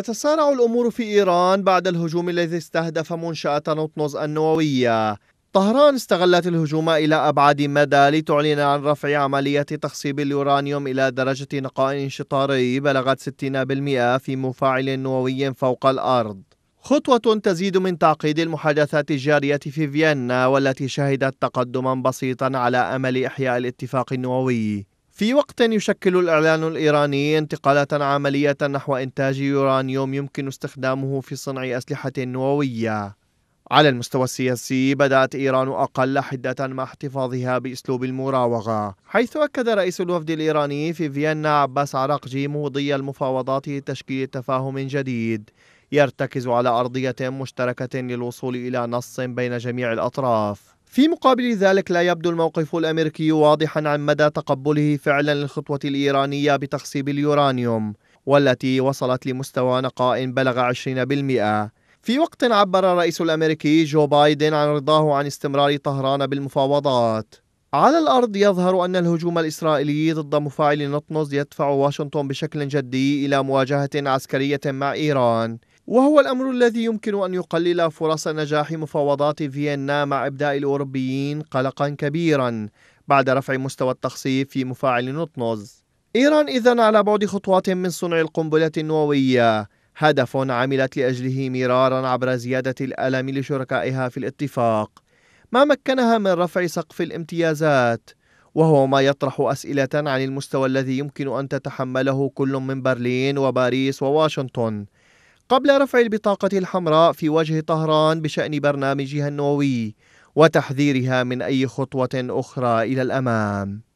تتسارع الأمور في إيران بعد الهجوم الذي استهدف منشأة نطنز النووية طهران استغلت الهجوم إلى أبعد مدى لتعلن عن رفع عملية تخصيب اليورانيوم إلى درجة نقاء انشطاري بلغت 60% في مفاعل نووي فوق الأرض خطوة تزيد من تعقيد المحادثات الجارية في فيينا والتي شهدت تقدما بسيطا على أمل إحياء الاتفاق النووي في وقت يشكل الإعلان الإيراني انتقالة عملية نحو إنتاج يورانيوم يمكن استخدامه في صنع أسلحة نووية على المستوى السياسي بدأت إيران أقل حدة مع احتفاظها بأسلوب المراوغة حيث أكد رئيس الوفد الإيراني في فيينا عباس عراقجي مضي المفاوضات لتشكيل تفاهم جديد يرتكز على أرضية مشتركة للوصول إلى نص بين جميع الأطراف في مقابل ذلك لا يبدو الموقف الامريكي واضحا عن مدى تقبله فعلا للخطوه الايرانيه بتخصيب اليورانيوم والتي وصلت لمستوى نقاء بلغ 20% في وقت عبر الرئيس الامريكي جو بايدن عن رضاه عن استمرار طهران بالمفاوضات على الارض يظهر ان الهجوم الاسرائيلي ضد مفاعل نطنز يدفع واشنطن بشكل جدي الى مواجهه عسكريه مع ايران وهو الأمر الذي يمكن أن يقلل فرص نجاح مفاوضات فيينا مع إبداء الأوروبيين قلقا كبيرا بعد رفع مستوى التخصيب في مفاعل نطنز إيران إذا على بعد خطوات من صنع القنبلة النووية هدف عملت لأجله مرارا عبر زيادة الألم لشركائها في الاتفاق ما مكنها من رفع سقف الامتيازات وهو ما يطرح أسئلة عن المستوى الذي يمكن أن تتحمله كل من برلين وباريس وواشنطن قبل رفع البطاقة الحمراء في وجه طهران بشأن برنامجها النووي وتحذيرها من أي خطوة أخرى إلى الأمام